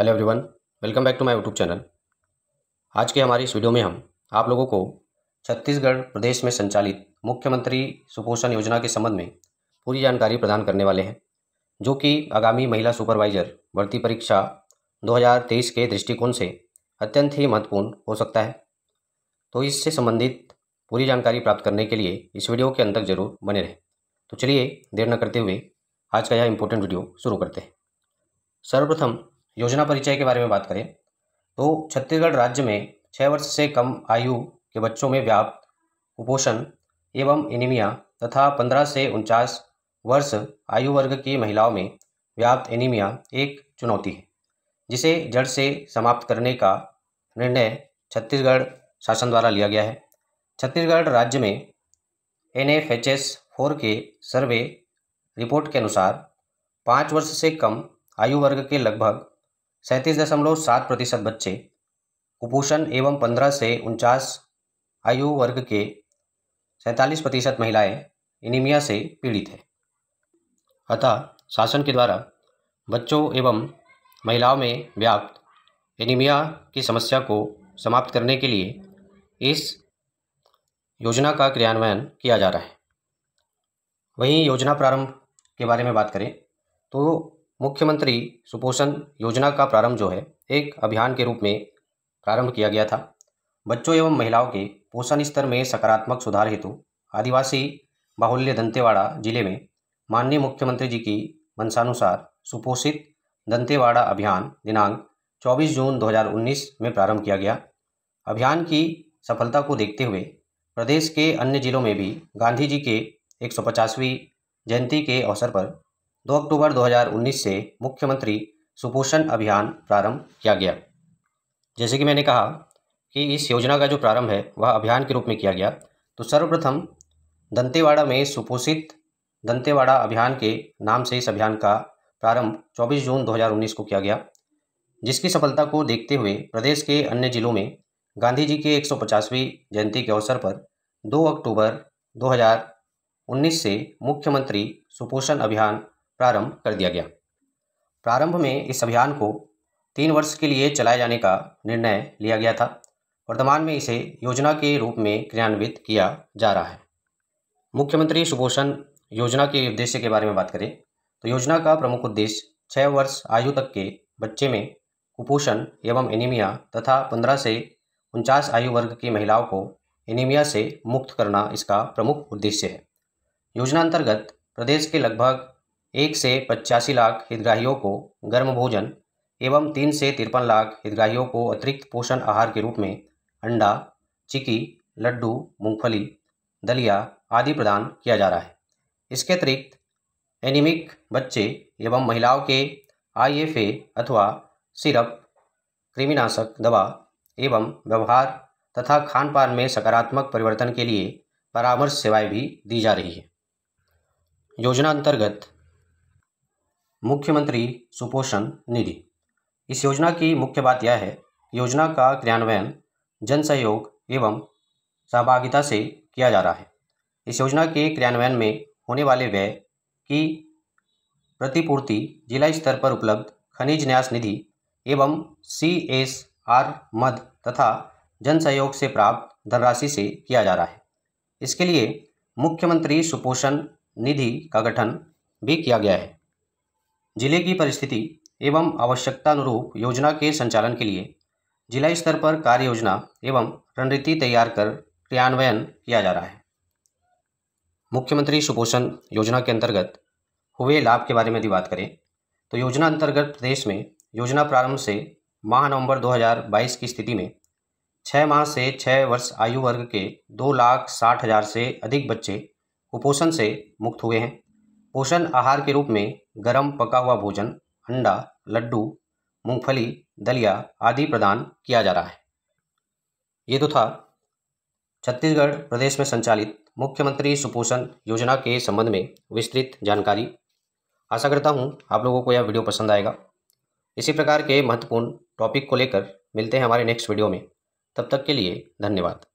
hello everyone welcome back to my YouTube channel आज के हमारे इस वीडियो में हम आप लोगों को छत्तीसगढ़ प्रदेश में संचालित मुख्यमंत्री सुपोषण योजना के संबंध में पूरी जानकारी प्रदान करने वाले हैं जो कि आगामी महिला सुपरवाइजर भर्ती परीक्षा 2023 के दृष्टिकोण से अत्यंत ही महत्वपूर्ण हो सकता है तो इससे संबंधित पूरी जानकारी प्राप्त करने के लिए इस वीडियो के अंत तक जरूर बने रहें तो चलिए देर न करते हुए आज का यह इम्पोर्टेंट वीडियो शुरू करते हैं सर्वप्रथम योजना परिचय के बारे में बात करें तो छत्तीसगढ़ राज्य में छः वर्ष से कम आयु के बच्चों में व्याप्त कुपोषण एवं एनीमिया तथा पंद्रह से उनचास वर्ष आयु वर्ग की महिलाओं में व्याप्त एनीमिया एक चुनौती है जिसे जड़ से समाप्त करने का निर्णय छत्तीसगढ़ शासन द्वारा लिया गया है छत्तीसगढ़ राज्य में N F H S four के सर्वे रिपोर्ट के अनुसार पाँच वर्ष से कम आयु वर्ग के लगभग सैंतीस दशमलव सात प्रतिशत बच्चे कुपोषण एवं पंद्रह से उनचास आयु वर्ग के सैंतालीस प्रतिशत महिलाएँ एनीमिया से पीड़ित हैं अतः शासन के द्वारा बच्चों एवं महिलाओं में व्याप्त एनीमिया की समस्या को समाप्त करने के लिए इस योजना का क्रियान्वयन किया जा रहा है वहीं योजना प्रारंभ के बारे में बात करें तो मुख्यमंत्री सुपोषण योजना का प्रारंभ जो है एक अभियान के रूप में प्रारंभ किया गया था बच्चों एवं महिलाओं के पोषण स्तर में सकारात्मक सुधार हेतु आदिवासी बाहुल्य दंतेवाड़ा जिले में माननीय मुख्यमंत्री जी की मंशानुसार सुपोषित दंतेवाड़ा अभियान दिनांक 24 जून 2019 में प्रारंभ किया गया अभियान की सफलता को देखते हुए प्रदेश के अन्य जिलों में भी गांधी जी के एक जयंती के अवसर पर 2 अक्टूबर 2019 से मुख्यमंत्री सुपोषण अभियान प्रारंभ किया गया जैसे कि मैंने कहा कि इस योजना का जो प्रारंभ है वह अभियान के रूप में किया गया तो सर्वप्रथम दंतेवाड़ा में सुपोषित दंतेवाड़ा अभियान के नाम से इस अभियान का प्रारंभ 24 जून 2019 को किया गया जिसकी सफलता को देखते हुए प्रदेश के अन्य जिलों में गांधी जी के 150वीं जयंती के अवसर पर 2 अक्टूबर 2019 से मुख्यमंत्री सुपोषण अभियान प्रारंभ कर दिया गया प्रारंभ में इस अभियान को तीन वर्ष के लिए चलाए जाने का निर्णय लिया गया था वर्तमान में इसे योजना के रूप में क्रियान्वित किया जा रहा है मुख्यमंत्री सुपोषण योजना के उद्देश्य के बारे में बात करें तो योजना का प्रमुख उद्देश्य छः वर्ष आयु तक के बच्चे में कुपोषण एवं एनीमिया तथा पंद्रह से उनचास आयु वर्ग की महिलाओं को एनीमिया से मुक्त करना इसका प्रमुख उद्देश्य है योजना अंतर्गत प्रदेश के लगभग एक से पचासी लाख हितग्राहियों को गर्म भोजन एवं तीन से तिरपन लाख हितग्राहियों को अतिरिक्त पोषण आहार के रूप में अंडा चिकी लड्डू मूंगफली दलिया आदि प्रदान किया जा रहा है इसके अतिरिक्त एनिमिक बच्चे एवं महिलाओं के आईएफए अथवा सिरप कृमिनाशक दवा एवं व्यवहार तथा खान पान में सकारात्मक परिवर्तन के लिए परामर्श सेवाएं भी दी जा रही है योजना अंतर्गत मुख्यमंत्री सुपोषण निधि इस योजना की मुख्य बात यह है योजना का क्रियान्वयन जन सहयोग एवं सहभागिता से किया जा रहा है इस योजना के क्रियान्वयन में होने वाले व्यय की प्रतिपूर्ति जिला स्तर पर उपलब्ध खनिज न्यास निधि एवं सी एस आर मद तथा जन सहयोग से प्राप्त धनराशि से किया जा रहा है इसके लिए मुख्यमंत्री सुपोषण निधि का गठन भी किया गया है जिले की परिस्थिति एवं आवश्यकतानुरूप योजना के संचालन के लिए जिला स्तर पर कार्य योजना एवं रणनीति तैयार कर क्रियान्वयन किया जा रहा है मुख्यमंत्री सुपोषण योजना के अंतर्गत हुए लाभ के बारे में यदि बात करें तो योजना अंतर्गत प्रदेश में योजना प्रारंभ से माह नवंबर 2022 की स्थिति में छः माह से छः वर्ष आयु वर्ग के दो लाख साठ हज़ार से अधिक बच्चे कुपोषण से मुक्त हुए हैं पोषण आहार के रूप में गर्म पका हुआ भोजन अंडा लड्डू मूंगफली दलिया आदि प्रदान किया जा रहा है ये तो था छत्तीसगढ़ प्रदेश में संचालित मुख्यमंत्री सुपोषण योजना के संबंध में विस्तृत जानकारी आशा करता हूँ आप लोगों को यह वीडियो पसंद आएगा इसी प्रकार के महत्वपूर्ण टॉपिक को लेकर मिलते हैं हमारे नेक्स्ट वीडियो में तब तक के लिए धन्यवाद